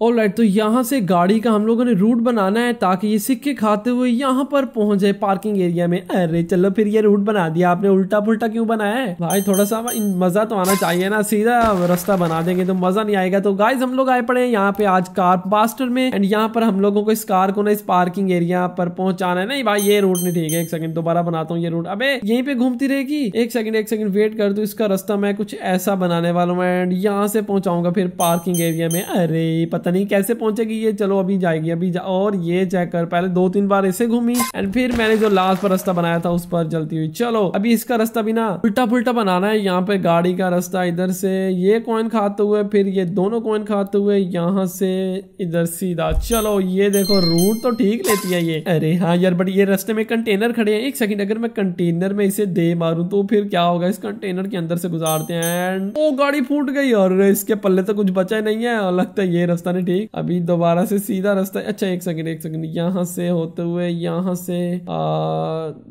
और राइट तो यहाँ से गाड़ी का हम लोगों ने रूट बनाना है ताकि ये सिक्के खाते हुए यहाँ पर पहुंच जाए पार्किंग एरिया में अरे चलो फिर ये रूट बना दिया आपने उल्टा पुल्टा क्यों बनाया है भाई थोड़ा सा मजा तो आना चाहिए ना सीधा रास्ता बना देंगे तो मजा नहीं आएगा तो गाइज हम लोग आए पड़े हैं यहाँ पे आज कार बास्टर में एंड यहाँ पर हम लोगों को इस कार को ना इस पार्किंग एरिया पर पहुंचाना है नहीं भाई ये रूट नहीं ठीक है एक सेकंड दोबारा बनाता हूँ ये रूट अब यही पे घूमती रहेगी एक सेकंड एक सेकंड वेट कर दो इसका रास्ता मैं कुछ ऐसा बनाने वाला हूँ एंड यहाँ से पहुंचाऊंगा फिर पार्किंग एरिया में अरे पता पता नहीं कैसे पहुंचेगी ये चलो अभी जाएगी अभी जा... और ये चेक कर पहले दो तीन बार इसे घूमी एंड फिर मैंने जो लास्ट पर रास्ता बनाया था उस पर चलती हुई चलो अभी इसका रास्ता भी ना उल्टा पुलटा बनाना है यहाँ पे गाड़ी का रास्ता इधर से ये कॉइन खाते हुए फिर ये दोनों कॉइन खाते हुए यहाँ से इधर सीधा चलो ये देखो रूट तो ठीक लेती है ये अरे हाँ यार बट ये रास्ते में कंटेनर खड़े हैं एक सेकंड अगर मैं कंटेनर में इसे दे मारू तो फिर क्या होगा इस कंटेनर के अंदर से गुजारते हैं एंड वो गाड़ी फूट गई और इसके पल्ले तो कुछ बचा नहीं है लगता है ये रास्ता मैंने ठीक अभी दोबारा से सीधा रास्ता अच्छा एक सेकंड एक सेकंड यहाँ से होते हुए यहाँ से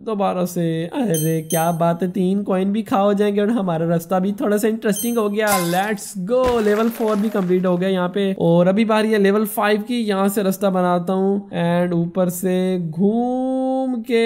दोबारा से अरे क्या बात है तीन कॉइन भी खा हो जाएंगे और हमारा रास्ता भी थोड़ा सा इंटरेस्टिंग हो गया लेट्स गो लेवल फोर भी कंप्लीट हो गया यहाँ पे और अभी बारी है लेवल फाइव की यहाँ से रास्ता बनाता हूँ एंड ऊपर से घूम के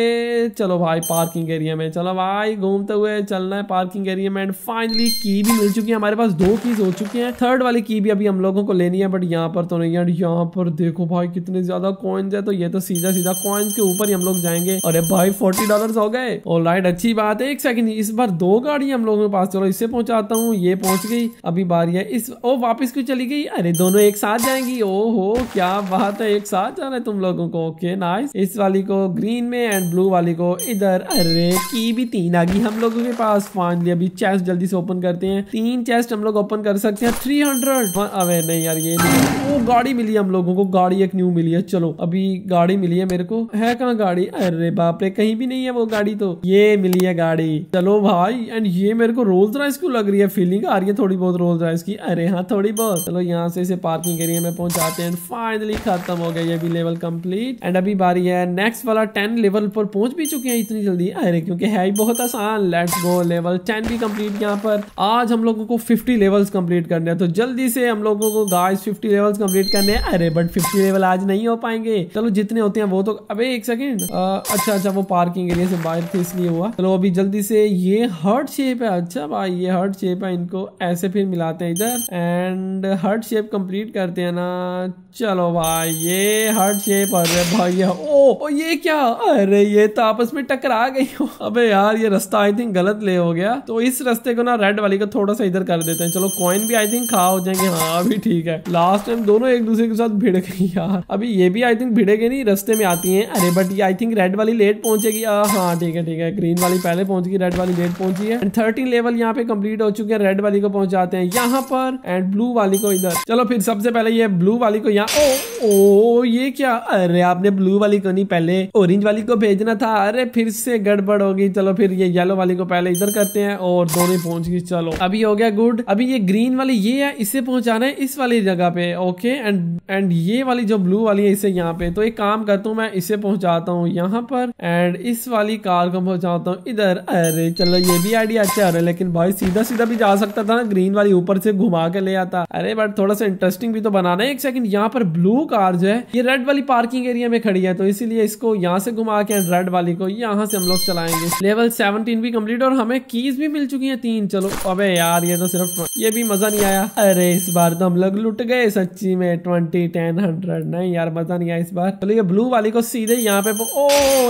चलो भाई पार्किंग एरिया में चलो भाई घूमते हुए चलना है पार्किंग एरिया में एंड फाइनली की भी मिल चुकी है हमारे पास दो कीज हो चुकी हैं थर्ड वाली की भी अभी हम लोगों को लेनी है बट यहाँ पर तो नहीं है यहाँ पर देखो भाई कितने ज्यादा कॉइन्स है तो ये तो सीधा सीधा कॉइन्स के ऊपर ही हम लोग जाएंगे अरे भाई फोर्टी डॉलर हो गए और राइट अच्छी बात है एक सेकंड इस बार दो गाड़ी हम लोगों के पास चलो इससे पहुंचाता हूँ ये पहुंच गई अभी बारी है इस ओ वापिस क्यों चली गई अरे दोनों एक साथ जाएंगी ओ हो क्या बात है एक साथ जाना है तुम लोगों को ओके नाइस इस वाली को ग्रीन में एंड ब्लू वाले को इधर अरे की भी तीन आ गई हम लोगों के पास फाइनली अभी चेस्ट जल्दी से ओपन करते हैं तीन चेस्ट हम लोग ओपन कर सकते हैं थ्री हंड्रेड अवे नहीं यार ये नहीं वो गाड़ी मिली हम लोगों को गाड़ी एक न्यू मिली है चलो अभी गाड़ी मिली है मेरे को है कहाँ गाड़ी अरे बाप रे कहीं भी नहीं है वो गाड़ी तो ये मिली है गाड़ी चलो भाई एंड ये मेरे को रोल राइस क्यों लग रही है फीलिंग आ रही है थोड़ी बहुत रोल राइस की अरे हाँ थोड़ी बहुत चलो यहाँ से इसे पार्किंग एरिया में पहुंचाते हैं फाइनली खत्म हो गया ये भी लेवल कंप्लीट एंड अभी बारी है नेक्स्ट वाला टेन लेवल लेवल पर पहुंच भी चुके हैं इतनी जल्दी अरे क्योंकि है ही बहुत आसान लेट्स गो लेवल टेन भी कंप्लीट यहाँ पर आज हम लोगों को फिफ्टी लेवल्स कंप्लीट करने हैं तो जल्दी से हम लोगों को गाइस फिफ्टी लेवल्स कंप्लीट करने हैं अरे बट फिफ्टी लेवल आज नहीं हो पाएंगे चलो जितने होते हैं वो तो अबे एक सेकेंड अच्छा अच्छा वो पार्किंग एरिया से बाहर थे इसलिए हुआ चलो अभी जल्दी से ये हर्ट शेप है अच्छा भाई ये हर्ट शेप है इनको ऐसे फिर मिलाते हैं इधर एंड हर्ट शेप कंप्लीट करते हैं ना चलो भाई ये हर्ट शेप अरे भाई ओ, ओ ये क्या अरे ये तो आपस में टकरा गई हो अबे यार ये रास्ता आई थिंक गलत ले हो गया तो इस रास्ते को ना रेड वाली को थोड़ा सा इधर कर देते हैं चलो कॉइन भी आई थिंक खा हो जाएंगे हाँ अभी ठीक है लास्ट टाइम दोनों एक दूसरे के साथ भिड़ गई यार अभी ये भी आई थिंक भिड़ेगी नहीं रस्ते में आती है अरे बट ये आई थिंक रेड वाली लेट पहुंचेगी हाँ ठीक है ठीक है ग्रीन वाली पहले पहुंचेगी रेड वाली लेट पहुंची है एंड थर्टीन लेवल यहाँ पे कम्प्लीट हो चुके हैं रेड वाली को पहुंचाते हैं यहाँ पर एंड ब्लू वाली को इधर चलो फिर सबसे पहले ये ब्लू वाली को यहाँ ओ ओ ये क्या अरे आपने ब्लू वाली को नहीं पहले ऑरेंज वाली को को भेजना था अरे फिर से गड़बड़ होगी चलो फिर ये येलो वाली को पहले इधर करते हैं और दोनों पहुंच गई चलो अभी हो गया गुड अभी ये ग्रीन वाली ये है इसे पहुंचाना है इस वाली जगह पे ओके एंड एंड ये वाली जो ब्लू वाली है इसे यहाँ पे तो एक काम करता हूँ मैं इसे पहुंचाता हूँ यहाँ पर एंड इस वाली कार को पहुंचाता हूँ इधर अरे चलो ये भी आइडिया अच्छा है लेकिन भाई सीधा सीधा भी जा सकता था ना ग्रीन वाली ऊपर से घुमा के ले आता अरे बट थोड़ा सा इंटरेस्टिंग भी तो बनाना है एक सेकंड यहाँ पर ब्लू कार जो है ये रेड वाली पार्किंग एरिया में खड़ी है तो इसीलिए इसको यहाँ से घुमा उठा के रेड वाली को यहाँ से हम लोग चलाएंगे लेवल सेवनटीन भी कम्प्लीट और हमें कीज भी मिल चुकी है तीन चलो अबे यार ये तो सिर्फ ये भी मजा नहीं आया अरे इस बार तो हम लोग लुट गए सच्ची में ट्वेंटी टेन हंड्रेड नहीं यार मजा नहीं आया इस बार चलो ये ब्लू वाली को सीधे यहाँ पे ओ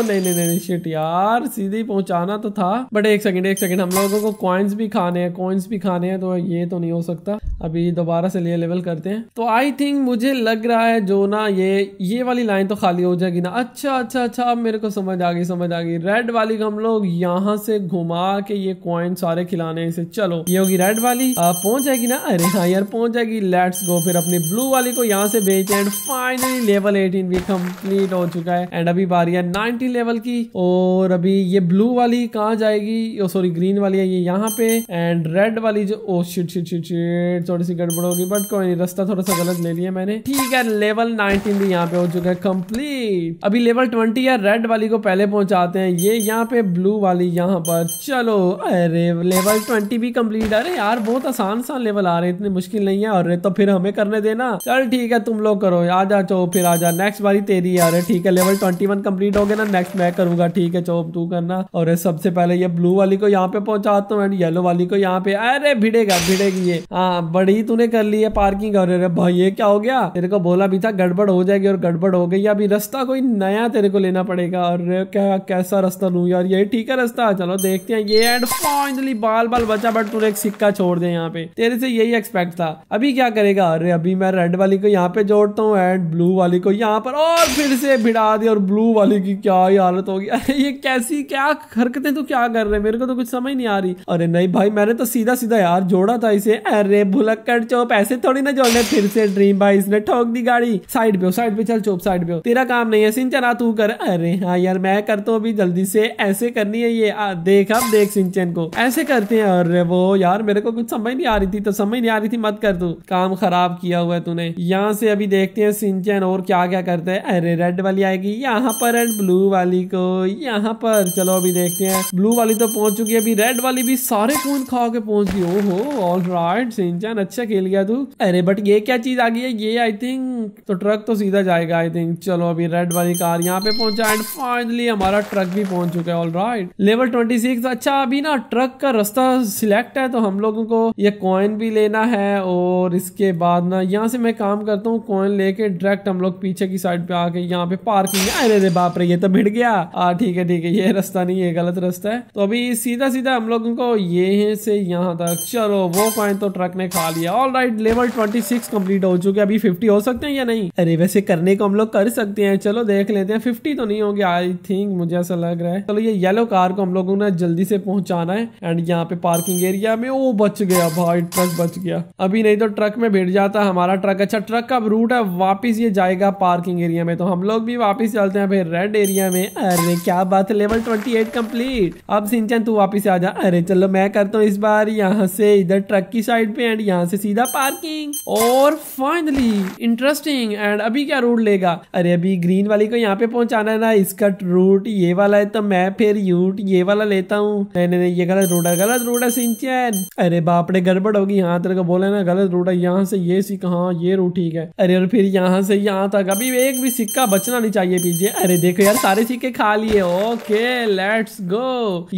नहीं नहीं नहीं शिट यार सीधे ही पहुंचाना तो था बट एक सेकंड एक सेकंड हम लोगों को कॉइन्स भी खाने हैं कॉइन्स भी खाने हैं तो ये तो नहीं हो सकता अभी दोबारा से लिए लेवल करते हैं तो आई थिंक मुझे लग रहा है जो ना ये ये वाली लाइन तो खाली हो जाएगी ना अच्छा अच्छा अच्छा मेरे को समझ आ गई समझ आ गई रेड वाली को हम लोग यहाँ से घुमा के ये कॉइन सारे खिलाने से चलो ये होगी रेड वाली आ, पहुंच जाएगी ना अरे हाँ यार पहुंच जाएगी लेट्स गो फिर अपनी ब्लू वाली को यहाँ से भेजते एंड फाइनली लेवल एटीन भी कम्प्लीट हो चुका है एंड अभी बारी है नाइनटीन लेवल की और अभी ये ब्लू वाली कहाँ जाएगी सॉरी ग्रीन वाली है ये यहाँ पे एंड रेड वाली जो oh shit shit shit shit थोड़ी सी गड़बड़ होगी बट कोई नहीं रास्ता थोड़ा सा गलत ले लिया मैंने ठीक है लेवल 19 भी यहाँ पे हो चुका है कंप्लीट अभी लेवल 20 है रेड वाली को पहले पहुंचाते हैं ये यहाँ पे ब्लू वाली यहाँ पर चलो अरे लेवल ट्वेंटी भी कम्प्लीट अरे यार बहुत आसान सा लेवल आ रहे इतनी मुश्किल नहीं है अरे तो फिर हमें करने देना चल ठीक है तुम लोग करो आ जा चो फिर आ जा नेक्स्ट बारी तेरी अरे ठीक है लेवल ट्वेंटी वन कम्प्लीट हो गया ना नेक्स्ट मैं करूंगा ठीक है चो तू करना और सबसे पहले ये ब्लू वाली को यहाँ पे पहुंचाता हूँ एंड येलो वाली को यहाँ पे अरे भिड़ेगा भिड़ेगी ये हाँ बड़ी तूने कर ली है पार्किंग और अरे भाई ये क्या हो गया तेरे को बोला भी था गड़बड़ हो जाएगी और गड़बड़ हो गई अभी रास्ता कोई नया तेरे को लेना पड़ेगा पड़ेगा और क्या कैसा रास्ता लूँ यार ये ठीक है रास्ता चलो देखते हैं ये एंड फाइनली बाल बाल बचा बट तूने एक सिक्का छोड़ दे यहाँ पे तेरे से यही एक्सपेक्ट था अभी क्या करेगा अरे अभी मैं रेड वाली को यहाँ पे जोड़ता हूँ एंड ब्लू वाली को यहाँ पर और फिर से भिड़ा दिया और ब्लू वाली की क्या ही हालत होगी अरे ये कैसी क्या हरकतें तो क्या कर रहे मेरे को तो कुछ समझ नहीं आ रही अरे नहीं भाई मैंने तो सीधा सीधा यार जोड़ा था इसे अरे भुलक कर चौप ऐसे थोड़ी ना जोड़ने फिर से ड्रीम भाई इसने ठोक दी गाड़ी साइड पे हो साइड पे चल चोप साइड पे हो तेरा काम नहीं है सिंचना तू कर अरे हाँ यार मैं करता हूँ अभी जल्दी से ऐसे करनी है ये देख अब देख सिंचन को ऐसे करते हैं अरे वो यार मेरे को कुछ समझ नहीं आ रही थी तो समझ नहीं आ रही थी मत कर तू काम खराब किया हुआ है तूने यहाँ से अभी देखते हैं सिंचन और क्या क्या करते हैं अरे रेड वाली आएगी यहाँ पर एंड ब्लू वाली को यहाँ पर चलो अभी देखते हैं ब्लू वाली तो पहुंच चुकी है अभी रेड वाली भी सारे खून खा के पहुंच गई ओहो ऑल राइट सिंचन अच्छा खेल गया तू अरे बट ये क्या चीज आ गई है ये आई थिंक तो ट्रक तो सीधा जाएगा आई थिंक चलो अभी रेड वाली कार यहाँ पे पहुंचा एंड फाइनली हमारा ट्रक भी पहुंच चुका है all right level twenty six अच्छा अभी ना ट्रक का रास्ता सिलेक्ट है तो हम लोगों को ये कॉइन भी लेना है और इसके बाद ना यहाँ से मैं काम करता हूँ कॉइन लेके डायरेक्ट हम लोग पीछे की साइड पे आके यहाँ पे पार्किंग अरे रे बाप रे ये तो भिड़ गया आ ठीक है ठीक है ये रास्ता नहीं है गलत रास्ता है तो अभी सीधा सीधा हम लोगों को ये से यहाँ तक चलो वो कॉइन तो ट्रक ने खा लिया all right level twenty six complete हो चुके अभी फिफ्टी हो सकते हैं या नहीं अरे वैसे करने को हम लोग कर सकते हैं चलो देख लेते हैं फिफ्टी तो नहीं होगी होगी आई थिंक मुझे ऐसा लग रहा है चलो ये येलो कार को हम लोगों ने जल्दी से पहुंचाना है एंड यहाँ पे पार्किंग एरिया में वो बच गया भाई ट्रक बच गया अभी नहीं तो ट्रक में भिड़ जाता हमारा ट्रक अच्छा ट्रक का रूट है वापिस ये जाएगा पार्किंग एरिया में तो हम लोग भी वापिस चलते हैं फिर रेड एरिया में अरे क्या बात है लेवल ट्वेंटी एट कम्प्लीट अब सिंचन तू वापिस आ जा अरे चलो मैं करता हूँ इस बार यहाँ से इधर ट्रक की साइड पे एंड यहाँ से सीधा पार्किंग और फाइनली इंटरेस्टिंग एंड अभी क्या रूट लेगा अरे अभी ग्रीन वाली को यहाँ पे पहुंचाना है ना इस इसका रूट ये वाला है तो मैं फिर यूट ये वाला लेता हूँ नहीं नहीं ये गलत रूट है गलत रूट है सिंचन अरे बाप रे गड़बड़ होगी यहाँ तेरे को ना गलत रूट है यहाँ से ये सिक्का हाँ ये रूट ठीक है अरे और फिर यहाँ से यहाँ तक अभी एक भी सिक्का बचना नहीं चाहिए पीछे अरे देखो यार सारे सिक्के खा लिए ओके लेट्स गो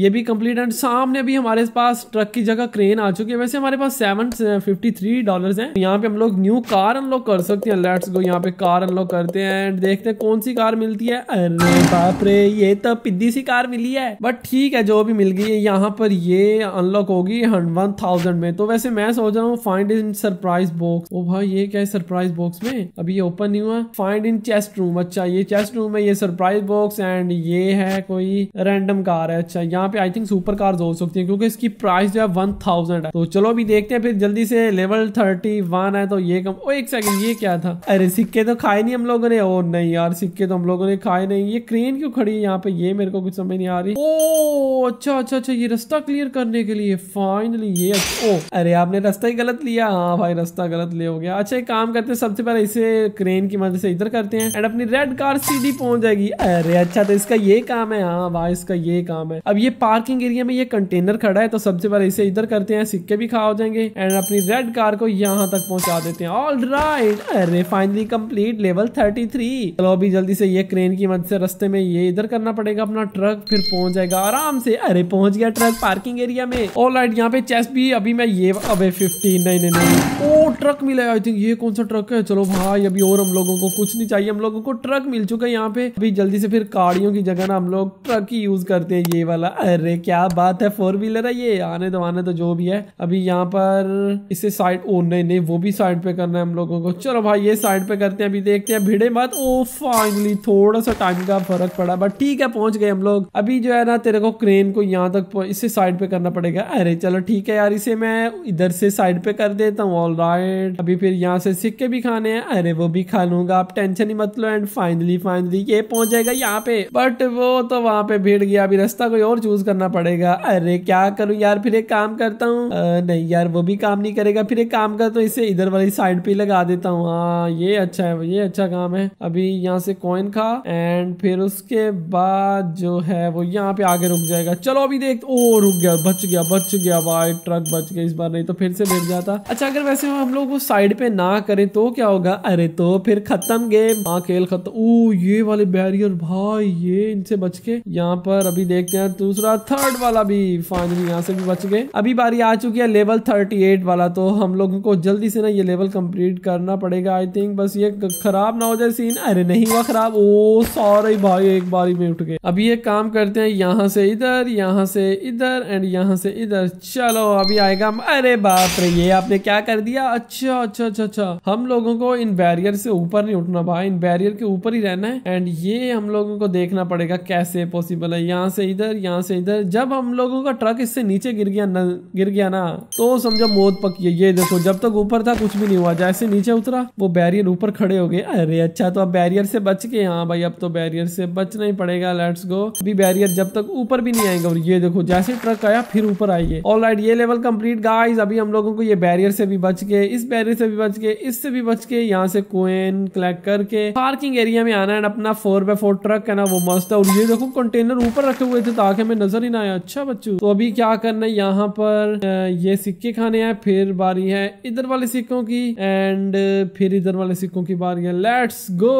ये भी कम्प्लीट एंड सामने भी हमारे पास ट्रक की जगह क्रेन आ चुकी है वैसे हमारे पास सेवन फिफ्टी थ्री डॉलर है यहाँ पे हम लोग न्यू कार अनलॉक कर सकते हैं लेट्स गो यहाँ पे कार अनलॉक करते हैं एंड देखते हैं कौन सी कार मिलती है अरे बाप रे ये तो पिद्दी सी कार मिली है बट ठीक है जो भी मिल गई है यहाँ पर ये अनलॉक होगी वन थाउजेंड में तो वैसे मैं सोच रहा हूँ finding surprise box oh भाई ये क्या है सरप्राइज बॉक्स में अभी ये ओपन नहीं हुआ फाइंड इन चेस्ट रूम अच्छा ये चेस्ट रूम है ये सरप्राइज बॉक्स एंड ये है कोई रैंडम कार है अच्छा यहाँ पे आई थिंक सुपर कार हो सकती है क्योंकि इसकी प्राइस जो है वन थाउजेंड है तो चलो अभी देखते हैं फिर जल्दी से लेवल थर्टी वन है तो ये कम ओ एक सेकंड ये क्या था अरे सिक्के तो खाए नहीं हम लोगों ने और नहीं यार सिक्के तो हम लोगों ने खाए नहीं ये क्रेन क्यों खड़ी है यहाँ पे ये मेरे को कुछ समझ नहीं आ रही ओ अच्छा अच्छा अच्छा ये रास्ता क्लियर करने के लिए फाइनली ये ओ अरे आपने रास्ता ही गलत लिया हाँ भाई रास्ता गलत ले हो गया अच्छा एक काम करते हैं सबसे पहले इसे क्रेन की मदद से इधर करते हैं एंड अपनी रेड कार सीधी पहुंच जाएगी अरे अच्छा तो इसका ये काम है हाँ भाई इसका ये काम है अब ये पार्किंग एरिया में ये कंटेनर खड़ा है तो सबसे पहले इसे इधर करते हैं सिक्के भी खा हो जाएंगे एंड अपनी रेड कार को यहाँ तक पहुंचा देते हैं ऑल राइट अरे finally complete level thirty three चलो अभी जल्दी से ये क्रेन की मदद से रस्ते रास्ते में ये इधर करना पड़ेगा अपना ट्रक फिर पहुंच जाएगा आराम से अरे पहुंच गया ट्रक पार्किंग एरिया में ऑल राइट यहाँ पे चेस भी अभी मैं ये अबे फिफ्टी नहीं नहीं नहीं ओ ट्रक मिला आई थिंक ये कौन सा ट्रक है चलो भाई अभी और हम लोगों को कुछ नहीं चाहिए हम लोगों को ट्रक मिल चुका है यहाँ पे अभी जल्दी से फिर गाड़ियों की जगह ना हम लोग ट्रक ही यूज करते हैं ये वाला अरे क्या बात है फोर व्हीलर है ये आने तो आने तो जो भी है अभी यहाँ पर इसे साइड ओ नहीं नहीं वो भी साइड पे करना है हम लोगों को चलो भाई ये साइड पे करते हैं अभी देखते हैं भिड़े मत ओ फाइनली थोड़ा सा टाइम का फर्क पड़ा बट ठीक है पहुंच गए हम लोग अभी जो है ना तेरे को क्रेन को यहाँ तक इसे साइड पे करना पड़ेगा अरे चलो ठीक है यार इसे मैं इधर से साइड पे कर देता हूँ ऑल राइट अभी फिर यहाँ से सिक्के भी खाने हैं अरे वो भी खा लूंगा आप टेंशन ही मत लो एंड फाइनली फाइनली ये पहुंच जाएगा यहाँ पे बट वो तो वहां पे भीड़ गया अभी रास्ता कोई और चूज करना पड़ेगा अरे क्या करूँ यार फिर एक काम करता हूँ नहीं यार वो भी काम नहीं करेगा फिर एक काम करता हूँ इसे इधर वाली साइड पे लगा देता हूँ हाँ ये अच्छा है ये अच्छा काम है अभी यहाँ से कॉइन खा एंड फिर फिर उसके बाद जो है वो यहाँ पे आगे रुक जाएगा चलो अभी देख ओ रुक गया बच गया बच गया भाई ट्रक बच गया इस बार नहीं तो फिर से बैठ जाता अच्छा अगर वैसे हम लोग वो साइड पे ना करें तो क्या होगा अरे तो फिर खत्म गेम हाँ खेल खत्म ओ ये वाले बैरियर भाई ये इनसे बच के यहाँ पर अभी देखते हैं दूसरा थर्ड वाला भी फाइनली यहाँ से भी बच गए अभी बारी आ चुकी है लेवल थर्टी एट वाला तो हम लोगों को जल्दी से ना ये लेवल कम्प्लीट करना पड़ेगा आई थिंक बस ये खराब ना हो जाए सीन अरे नहीं हुआ खराब ओ सॉरी भाई एक बारी में उठ गए अब ये काम करते हैं यहाँ से इधर यहाँ से इधर एंड यहाँ से इधर चलो अभी आएगा अरे बाप रे ये आपने क्या कर दिया अच्छा अच्छा अच्छा अच्छा हम लोगों को इन बैरियर से ऊपर नहीं उठना भाई इन बैरियर के ऊपर ही रहना है एंड ये हम लोगों को देखना पड़ेगा कैसे पॉसिबल है यहाँ से इधर यहाँ से इधर जब हम लोगों का ट्रक इससे नीचे गिर गया न, गिर गया ना तो समझो मौत पकी है ये देखो जब तक ऊपर था कुछ भी नहीं हुआ जैसे नीचे उतरा वो बैरियर ऊपर खड़े हो गए अरे अच्छा तो अब बैरियर से बच के हाँ भाई अब तो बैरियर इससे बचना ही पड़ेगा लेट्स गो अभी बैरियर जब तक ऊपर भी नहीं आएगा और ये देखो जैसे ट्रक आया फिर ऊपर आइए ऑल ये लेवल कम्प्लीट गाइज अभी हम लोगों को ये बैरियर से भी बच के इस बैरियर से भी बच के इससे भी बच के यहाँ से कोइन कलेक्ट करके पार्किंग एरिया में आना एंड अपना फोर बाय फोर ट्रक है ना वो मस्त है और ये देखो कंटेनर ऊपर रखे हुए थे ताकि तो हमें नजर ही ना आया अच्छा बच्चू तो अभी क्या करना है यहाँ पर ये सिक्के खाने हैं फिर बारी है इधर वाले सिक्कों की एंड फिर इधर वाले सिक्कों की बारी है लेट्स गो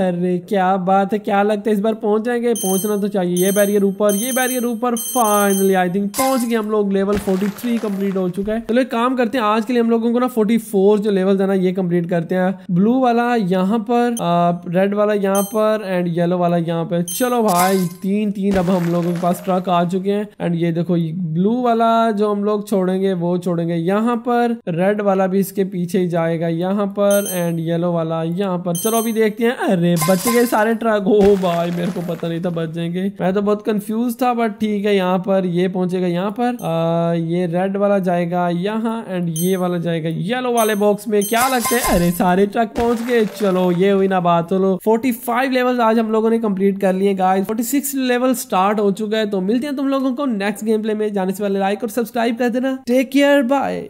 अरे क्या बात है क्या क्या लगता है इस बार पहुंच जाएंगे पहुंचना तो चाहिए ये बैरियर ऊपर ये बैरियर ऊपर फाइनली आई थिंक पहुंच गए हम लोग लेवल 43 कंप्लीट हो चुका है चलो तो काम करते हैं आज के लिए हम लोगों को ना 44 जो लेवल है ना ये कंप्लीट करते हैं ब्लू वाला यहाँ पर रेड वाला यहाँ पर एंड येलो वाला यहाँ पर चलो भाई तीन तीन अब हम लोगों के पास ट्रक आ चुके हैं एंड ये देखो ब्लू वाला जो हम लोग छोड़ेंगे वो छोड़ेंगे यहाँ पर रेड वाला भी इसके पीछे ही जाएगा यहाँ पर एंड येलो वाला यहाँ पर चलो अभी देखते हैं अरे बच गए सारे ट्रक हो भाई मेरे को पता नहीं था बच जाएंगे मैं तो बहुत कंफ्यूज था बट ठीक है यहाँ पर ये पहुंचेगा यहाँ पर आ, ये रेड वाला जाएगा यहाँ एंड ये वाला जाएगा येलो वाले बॉक्स में क्या लगता है अरे सारे ट्रक पहुंच गए चलो ये हुई ना बात चलो फोर्टी फाइव लेवल आज हम लोगों ने कम्प्लीट कर लिए guys forty six level start हो चुका है तो मिलते हैं तुम लोगों को नेक्स्ट गेम प्ले में जाने से पहले लाइक और सब्सक्राइब कर देना टेक केयर बाय